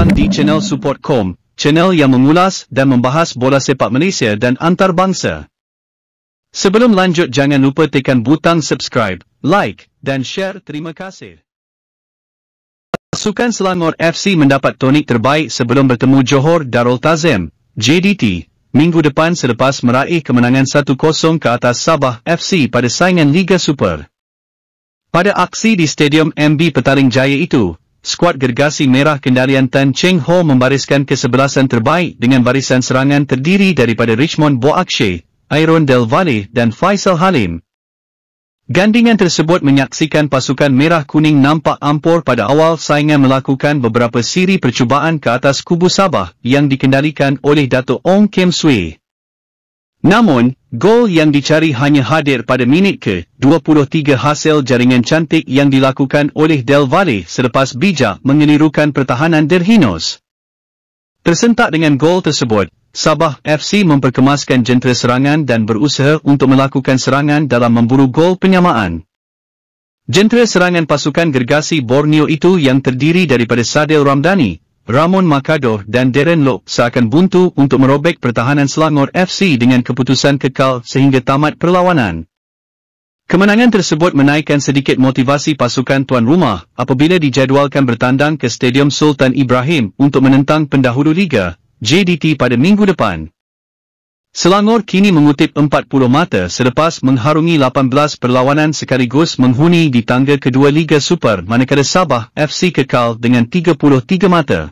Kelantan di channel support.com, channel yang mengulas dan membahas bola sepak Malaysia dan antarabangsa. Sebelum lanjut jangan lupa tekan butang subscribe, like dan share. Terima kasih. Pasukan Selangor FC mendapat tonik terbaik sebelum bertemu Johor Darul Tazim, JDT, minggu depan selepas meraih kemenangan 1-0 ke atas Sabah FC pada saingan Liga Super. Pada aksi di Stadium MB Petaling Jaya itu, skuad gergasi merah kendalian Tan Cheng Ho membariskan kesebelasan terbaik dengan barisan serangan terdiri daripada Richmond Boakshe, Iron Del Valle dan Faisal Halim. Gandingan tersebut menyaksikan pasukan merah kuning nampak ampor pada awal saingan melakukan beberapa siri percubaan ke atas kubu Sabah yang dikendalikan oleh Dato' Ong Kim Swee. Namun, gol yang dicari hanya hadir pada minit ke-23 hasil jaringan cantik yang dilakukan oleh Del Valle selepas bijak mengelirukan pertahanan Derhinos. Tersentak dengan gol tersebut, Sabah FC memperkemaskan jentera serangan dan berusaha untuk melakukan serangan dalam memburu gol penyamaan. Jentera serangan pasukan gergasi Borneo itu yang terdiri daripada Sadil Ramdani, Ramon Makado dan Darren Lok seakan buntu untuk merobek pertahanan Selangor FC dengan keputusan kekal sehingga tamat perlawanan. Kemenangan tersebut menaikkan sedikit motivasi pasukan tuan rumah apabila dijadualkan bertandang ke Stadium Sultan Ibrahim untuk menentang pendahulu liga, JDT pada minggu depan. Selangor kini mengutip 40 mata selepas mengharungi 18 perlawanan sekaligus menghuni di tangga kedua Liga Super manakala Sabah FC kekal dengan 33 mata.